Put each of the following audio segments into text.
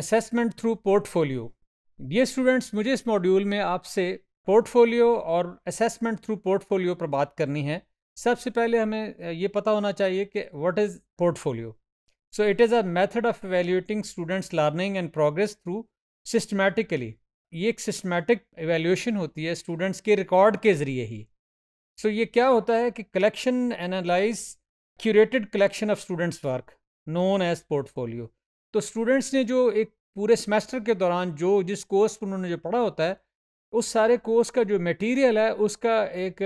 Assessment through portfolio ये students मुझे इस मॉड्यूल में आपसे पोर्टफोलियो और असेसमेंट थ्रू पोर्टफोलियो पर बात करनी है सबसे पहले हमें ये पता होना चाहिए कि what is portfolio so it is a method of evaluating students learning and progress through systematically ये एक सिस्टमेटिक एवेल्यूशन होती है स्टूडेंट्स के रिकॉर्ड के ज़रिए ही सो so ये क्या होता है कि collection analyse curated collection of students work known as portfolio तो स्टूडेंट्स ने जो एक पूरे सेमेस्टर के दौरान जो जिस कोर्स पर उन्होंने जो पढ़ा होता है उस सारे कोर्स का जो मटेरियल है उसका एक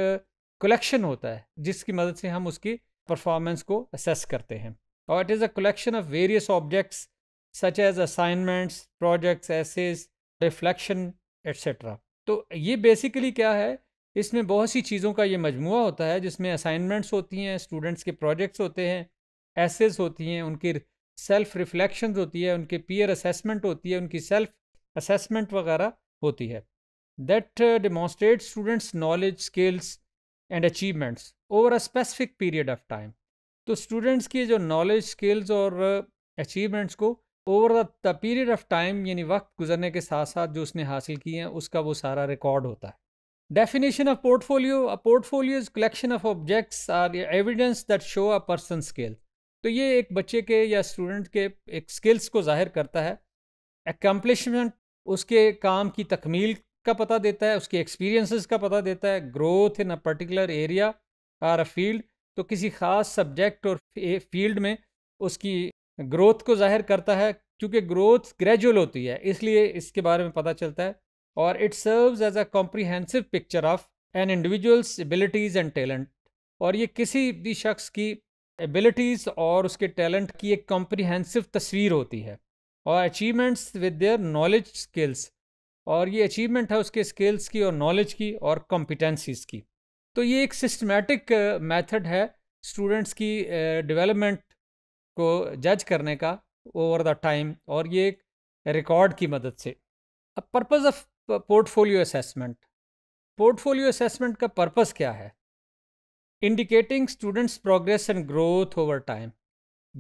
कलेक्शन होता है जिसकी मदद से हम उसकी परफॉर्मेंस को असेस करते हैं और it is a collection of various objects such as assignments projects essays reflection etcetera तो ये बेसिकली क्या है इसमें बहुत सी चीज़ों का ये मजमु होता है जिसमें असाइनमेंट्स होती हैं स्टूडेंट्स के प्रोजेक्ट्स होते हैं एसेज होती हैं उनकी सेल्फ रिफ्लेक्शन होती है उनके पीयर असेसमेंट होती है उनकी सेल्फ असेसमेंट वगैरह होती है that demonstrate students knowledge skills and achievements over a specific period of time तो स्टूडेंट्स की जो नॉलेज स्किल्स और अचीवमेंट्स uh, को over the period of time यानी वक्त गुजरने के साथ साथ जो उसने हासिल किए हैं उसका वो सारा रिकॉर्ड होता है definition of portfolio a portfolio is collection of objects or evidence that show a person skill तो ये एक बच्चे के या स्टूडेंट के एक स्किल्स को जाहिर करता है एक्म्पलिशमेंट उसके काम की तकमील का पता देता है उसके एक्सपीरियंसेस का पता देता है growth in a particular area और अ फील्ड तो किसी ख़ास सब्जेक्ट और फील्ड में उसकी ग्रोथ को जाहिर करता है क्योंकि ग्रोथ ग्रेजुअल होती है इसलिए इसके बारे में पता चलता है और it serves as a comprehensive picture of an individuals abilities and talent और ये किसी भी शख्स की एबिलिटीज़ और उसके टैलेंट की एक कॉम्प्रिहेंसिव तस्वीर होती है और achievements with their knowledge skills और ये अचीवमेंट है उसके स्किल्स की और नॉलेज की और कॉम्पिटेंसीज की तो ये एक सिस्टमेटिक मेथड है स्टूडेंट्स की डेवलपमेंट को जज करने का ओवर द टाइम और ये एक रिकॉर्ड की मदद से अब purpose of portfolio assessment portfolio assessment का पर्पज़ क्या है indicating students progress and growth over time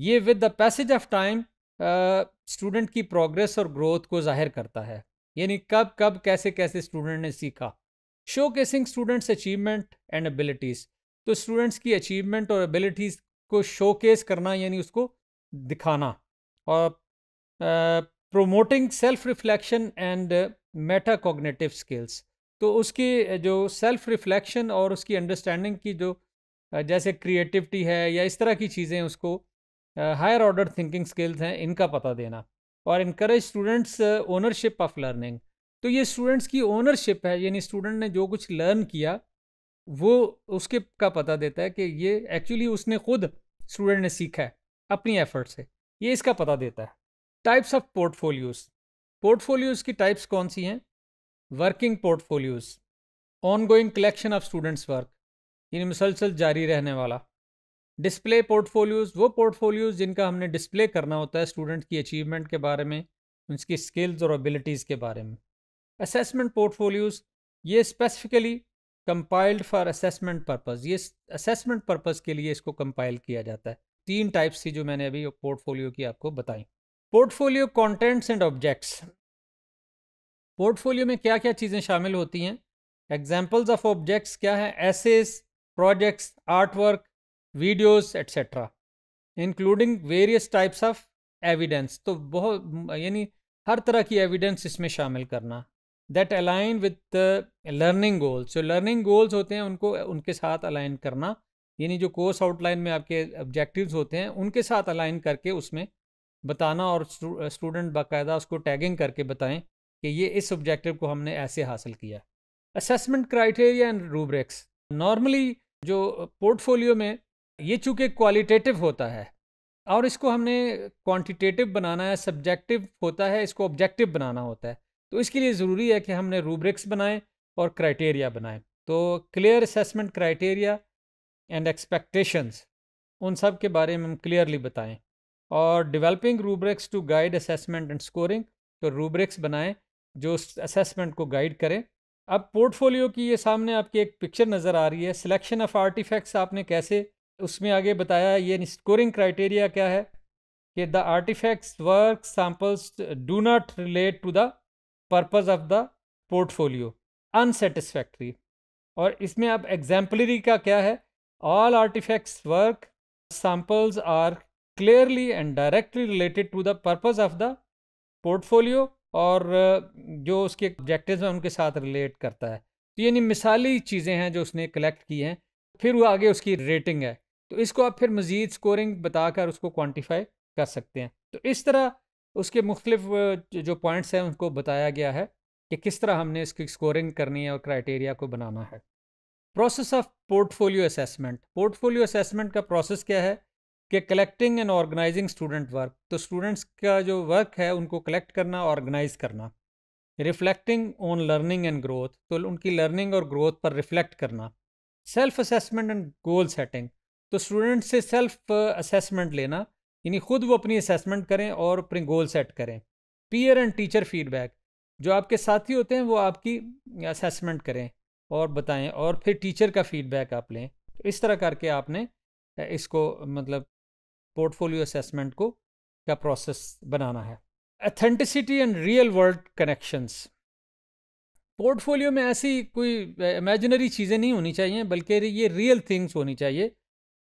ये with the passage of time student की प्रोग्रेस और ग्रोथ को जाहिर करता है यानी कब कब कैसे कैसे स्टूडेंट ने सीखा showcasing students achievement and abilities तो स्टूडेंट्स की अचीवमेंट और एबिलिटीज़ को केस करना यानी उसको दिखाना और promoting self reflection and metacognitive skills तो उसकी जो सेल्फ रिफ्लेक्शन और उसकी अंडरस्टैंडिंग की जो जैसे क्रिएटिविटी है या इस तरह की चीज़ें उसको हायर ऑर्डर थिंकिंग स्किल्स हैं इनका पता देना और increase students ownership of learning तो ये स्टूडेंट्स की ओनरशिप है यानी स्टूडेंट ने जो कुछ लर्न किया वो उसके का पता देता है कि ये एक्चुअली उसने खुद स्टूडेंट ने सीखा है अपनी एफर्ट से ये इसका पता देता है टाइप्स ऑफ पोर्टफोलियोज़ पोर्टफोलियोज़ की टाइप्स कौन सी हैं working portfolios ongoing collection of students work यानी मुसलसल जारी रहने वाला डिस्प्ले पोर्टफोलियोज़ वो पोर्टफोलियोज़ जिनका हमने डिस्प्ले करना होता है स्टूडेंट की अचीवमेंट के बारे में उनकी स्किल्स और एबिलिटीज़ के बारे में असेसमेंट पोर्टफोलियोज़ ये specifically compiled for assessment purpose ये असेसमेंट पर्पज़ के लिए इसको कंपाइल किया जाता है तीन टाइप्स की जो मैंने अभी पोर्टफोलियो की आपको बताई portfolio contents and objects portfolio में क्या क्या चीज़ें शामिल होती हैं एग्जाम्पल्स ऑफ ऑब्जेक्ट्स क्या है essays projects, artwork, videos, etc. Including various types of evidence तो बहुत यानी हर तरह की एविडेंस इसमें शामिल करना that align with learning goals जो लर्निंग गोल्स होते हैं उनको उनके साथ अलाइन करना यानी जो कोर्स आउटलाइन में आपके ऑब्जेक्टिव्स होते हैं उनके साथ अलाइन करके उसमें बताना और स्टूडेंट बाकायदा उसको टैगिंग करके बताएं कि ये इस ऑब्जेक्टिव को हमने ऐसे हासिल किया assessment criteria and rubrics normally जो पोर्टफोलियो में ये चूँकि क्वालिटेटिव होता है और इसको हमने क्वांटिटेटिव बनाना है सब्जेक्टिव होता है इसको ऑब्जेक्टिव बनाना होता है तो इसके लिए ज़रूरी है कि हमने रूब्रिक्स बनाएं और क्राइटेरिया बनाएं तो clear assessment criteria and expectations उन सब के बारे में हम क्लियरली बताएं और developing rubrics to guide assessment and scoring तो रूब्रिक्स बनाएँ जो असेसमेंट को गाइड करें अब पोर्टफोलियो की ये सामने आपकी एक पिक्चर नज़र आ रही है सिलेक्शन ऑफ आर्टिफैक्ट्स आपने कैसे उसमें आगे बताया ये स्कोरिंग क्राइटेरिया क्या है कि the artifacts work samples do not relate to the purpose of the portfolio unsatisfactory और इसमें अब एग्जाम्पलरी का क्या है all artifacts work samples are clearly and directly related to the purpose of the portfolio और जो उसके ऑब्जेक्टिव हैं उनके साथ रिलेट करता है तो यानी मिसाली चीज़ें हैं जो उसने कलेक्ट की हैं फिर वो आगे उसकी रेटिंग है तो इसको आप फिर मज़ीद स्कोरिंग बताकर उसको क्वान्टिफाई कर सकते हैं तो इस तरह उसके मुख्तलिफ जो पॉइंट्स हैं उनको बताया गया है कि किस तरह हमने इसकी स्कोरिंग करनी है और क्राइटेरिया को बनाना है process of portfolio assessment portfolio assessment का प्रोसेस क्या है कि collecting and organizing student work तो स्टूडेंट्स का जो वर्क है उनको कलेक्ट करना ऑर्गेनाइज करना reflecting on learning and growth तो उनकी लर्निंग और ग्रोथ पर रिफ्लेक्ट करना self assessment and goal setting तो स्टूडेंट से सेल्फ असेसमेंट लेना यानी खुद वो अपनी असेसमेंट करें और अपने गोल सेट करें पीयर एंड टीचर फीडबैक जो आपके साथी होते हैं वो आपकी असेसमेंट करें और बताएं और फिर टीचर का फीडबैक आप लें तो इस तरह करके आपने इसको मतलब पोर्टफोलियो असेसमेंट को का प्रोसेस बनाना है authenticity and real world connections portfolio में ऐसी कोई इमेजिनरी चीज़ें नहीं होनी चाहिए बल्कि ये रियल थिंग्स होनी चाहिए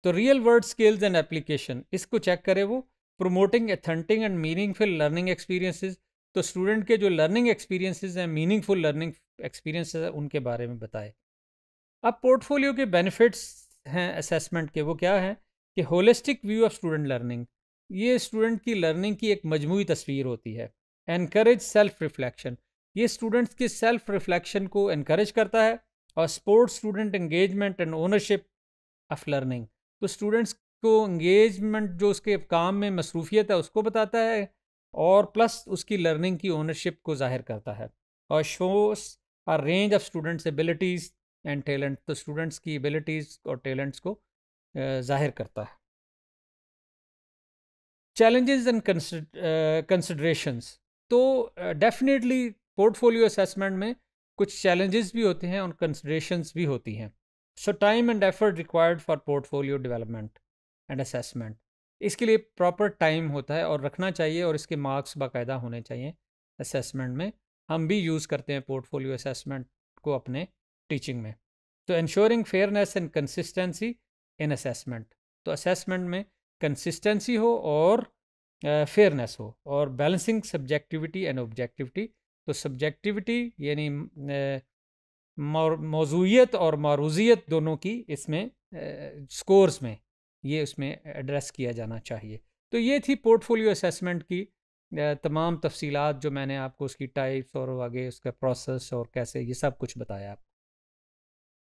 तो real world skills and application इसको चेक करें वो promoting authentic and meaningful learning experiences तो स्टूडेंट के जो लर्निंग एक्सपीरियंसेस हैं मीनिंगफुल लर्निंग एक्सपीरियंसेस हैं उनके बारे में बताए अब पोर्टफोलियो के बेनिफिट्स हैं असेसमेंट के वो क्या हैं कि holistic view of student learning ये स्टूडेंट की लर्निंग की एक मजमू तस्वीर होती है एनकरेज सेल्फ रिफ्लेक्शन ये स्टूडेंट्स की सेल्फ रिफ्लेक्शन को इनक्रेज करता है और supports student engagement and ownership of learning तो स्टूडेंट्स को इंगेजमेंट जो उसके काम में मसरूफियत है उसको बताता है और प्लस उसकी लर्निंग की ओनरशिप को जाहिर करता है और shows are range of students abilities and talent तो स्टूडेंट्स की एबिलिटीज़ और टैलेंट्स को जाहिर करता है चैलेंजेस एंड कंसिड्रेशंस तो डेफिनेटली पोर्टफोलियो असेसमेंट में कुछ चैलेंजेस भी होते हैं और कंसिड्रेशंस भी होती हैं so time and effort required for portfolio development and assessment इसके लिए प्रॉपर टाइम होता है और रखना चाहिए और इसके मार्क्स बाकायदा होने चाहिए असेसमेंट में हम भी यूज़ करते हैं पोर्टफोलियो असेसमेंट को अपने टीचिंग में तो ensuring fairness and consistency in assessment तो असेसमेंट में कंसिस्टेंसी हो और फेयरनेस uh, हो और बैलेंसिंग सब्जेक्टिविटी एंड ऑब्जेक्टिविटी तो सब्जेक्टिविटी यानी मौजूद और मारूजियत दोनों की इसमें स्कोर्स uh, में ये उसमें एड्रेस किया जाना चाहिए तो ये थी पोर्टफोलियो असेसमेंट की तमाम तफसीलात जो मैंने आपको उसकी टाइप्स और आगे उसका प्रोसेस और कैसे ये सब कुछ बताया आपको